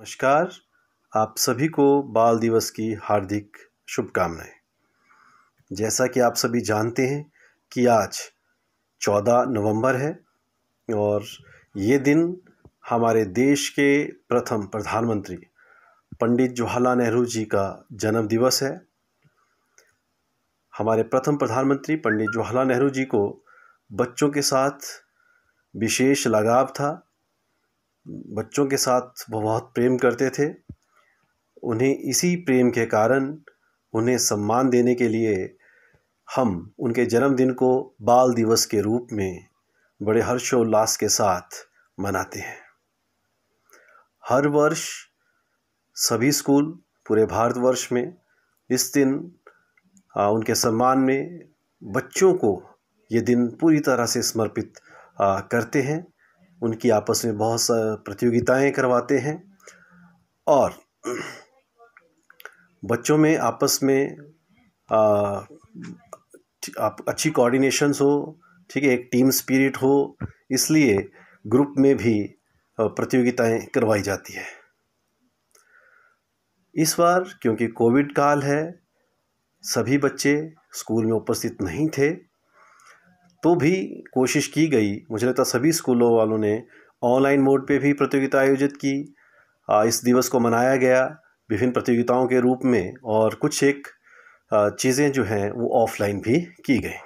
नमस्कार आप सभी को बाल दिवस की हार्दिक शुभकामनाएं जैसा कि आप सभी जानते हैं कि आज 14 नवंबर है और ये दिन हमारे देश के प्रथम प्रधानमंत्री पंडित जवाहरलाल नेहरू जी का जन्म दिवस है हमारे प्रथम प्रधानमंत्री पंडित जवाहरलाल नेहरू जी को बच्चों के साथ विशेष लगाव था बच्चों के साथ वो बहुत प्रेम करते थे उन्हें इसी प्रेम के कारण उन्हें सम्मान देने के लिए हम उनके जन्मदिन को बाल दिवस के रूप में बड़े हर्षोल्लास के साथ मनाते हैं हर वर्ष सभी स्कूल पूरे भारतवर्ष में इस दिन उनके सम्मान में बच्चों को ये दिन पूरी तरह से समर्पित करते हैं उनकी आपस में बहुत सा प्रतियोगिताएं करवाते हैं और बच्चों में आपस में आ, आप अच्छी कोऑर्डिनेशन हो ठीक है एक टीम स्पिरिट हो इसलिए ग्रुप में भी प्रतियोगिताएं करवाई जाती है इस बार क्योंकि कोविड काल है सभी बच्चे स्कूल में उपस्थित नहीं थे तो भी कोशिश की गई मुझे लगता सभी स्कूलों वालों ने ऑनलाइन मोड पे भी प्रतियोगिता आयोजित की इस दिवस को मनाया गया विभिन्न प्रतियोगिताओं के रूप में और कुछ एक चीज़ें जो हैं वो ऑफलाइन भी की गई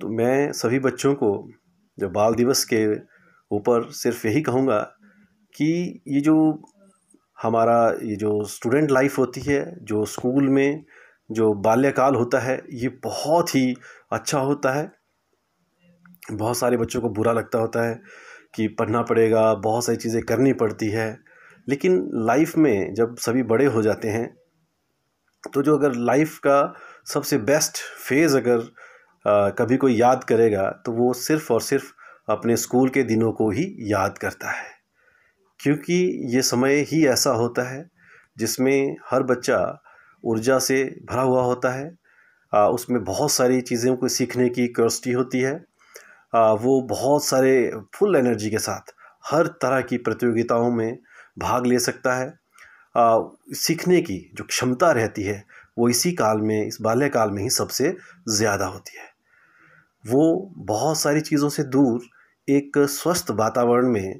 तो मैं सभी बच्चों को जो बाल दिवस के ऊपर सिर्फ यही कहूँगा कि ये जो हमारा ये जो स्टूडेंट लाइफ होती है जो स्कूल में जो बाल्यकाल होता है ये बहुत ही अच्छा होता है बहुत सारे बच्चों को बुरा लगता होता है कि पढ़ना पड़ेगा बहुत सारी चीज़ें करनी पड़ती है लेकिन लाइफ में जब सभी बड़े हो जाते हैं तो जो अगर लाइफ का सबसे बेस्ट फेज़ अगर आ, कभी कोई याद करेगा तो वो सिर्फ़ और सिर्फ अपने स्कूल के दिनों को ही याद करता है क्योंकि ये समय ही ऐसा होता है जिसमें हर बच्चा ऊर्जा से भरा हुआ होता है आ, उसमें बहुत सारी चीज़ों को सीखने की क्योसिटी होती है आ, वो बहुत सारे फुल एनर्जी के साथ हर तरह की प्रतियोगिताओं में भाग ले सकता है आ, सीखने की जो क्षमता रहती है वो इसी काल में इस बाल्यकाल में ही सबसे ज़्यादा होती है वो बहुत सारी चीज़ों से दूर एक स्वस्थ वातावरण में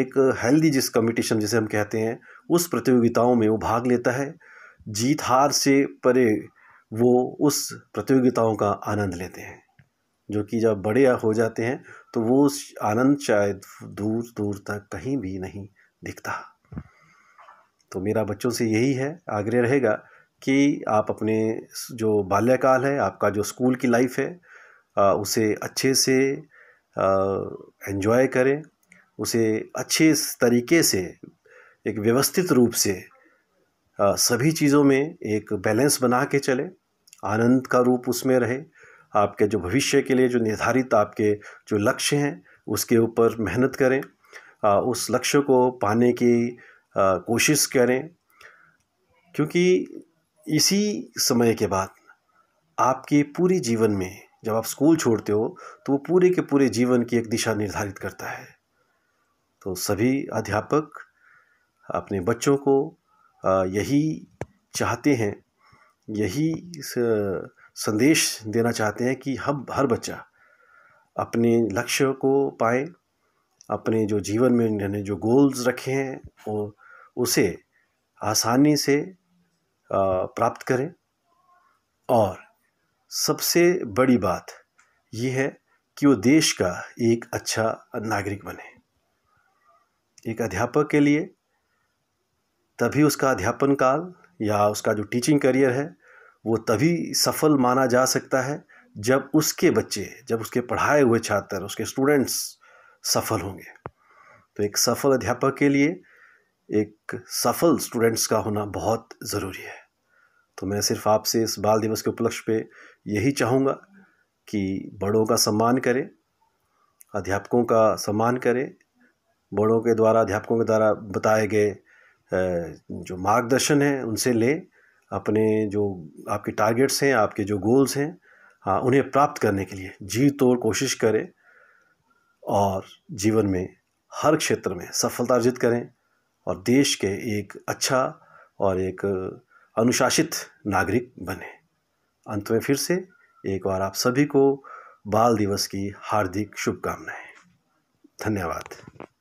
एक हेल्दी जिस कम्पिटिशन जिसे हम कहते हैं उस प्रतियोगिताओं में वो भाग लेता है जीत हार से परे वो उस प्रतियोगिताओं का आनंद लेते हैं जो कि जब बड़े हो जाते हैं तो वो उस आनंद शायद दूर दूर तक कहीं भी नहीं दिखता तो मेरा बच्चों से यही है आग्रह रहेगा कि आप अपने जो बाल्यकाल है आपका जो स्कूल की लाइफ है आ, उसे अच्छे से एन्जॉय करें उसे अच्छे तरीके से एक व्यवस्थित रूप से सभी चीज़ों में एक बैलेंस बना के चले आनंद का रूप उसमें रहे आपके जो भविष्य के लिए जो निर्धारित आपके जो लक्ष्य हैं उसके ऊपर मेहनत करें उस लक्ष्य को पाने की कोशिश करें क्योंकि इसी समय के बाद आपके पूरे जीवन में जब आप स्कूल छोड़ते हो तो वो पूरे के पूरे जीवन की एक दिशा निर्धारित करता है तो सभी अध्यापक अपने बच्चों को यही चाहते हैं यही संदेश देना चाहते हैं कि हम हर बच्चा अपने लक्ष्य को पाए अपने जो जीवन में इन्होंने जो गोल्स रखे हैं वो उसे आसानी से प्राप्त करें और सबसे बड़ी बात यह है कि वो देश का एक अच्छा नागरिक बने एक अध्यापक के लिए तभी उसका अध्यापन काल या उसका जो टीचिंग करियर है वो तभी सफल माना जा सकता है जब उसके बच्चे जब उसके पढ़ाए हुए छात्र उसके स्टूडेंट्स सफल होंगे तो एक सफल अध्यापक के लिए एक सफल स्टूडेंट्स का होना बहुत ज़रूरी है तो मैं सिर्फ आपसे इस बाल दिवस के उपलक्ष्य पे यही चाहूँगा कि बड़ों का सम्मान करें अध्यापकों का सम्मान करें बड़ों के द्वारा अध्यापकों के द्वारा बताए गए जो मार्गदर्शन है उनसे लें अपने जो आपके टारगेट्स हैं आपके जो गोल्स हैं हाँ उन्हें प्राप्त करने के लिए जी तोड़ कोशिश करें और जीवन में हर क्षेत्र में सफलता अर्जित करें और देश के एक अच्छा और एक अनुशासित नागरिक बने अंत में फिर से एक बार आप सभी को बाल दिवस की हार्दिक शुभकामनाएं धन्यवाद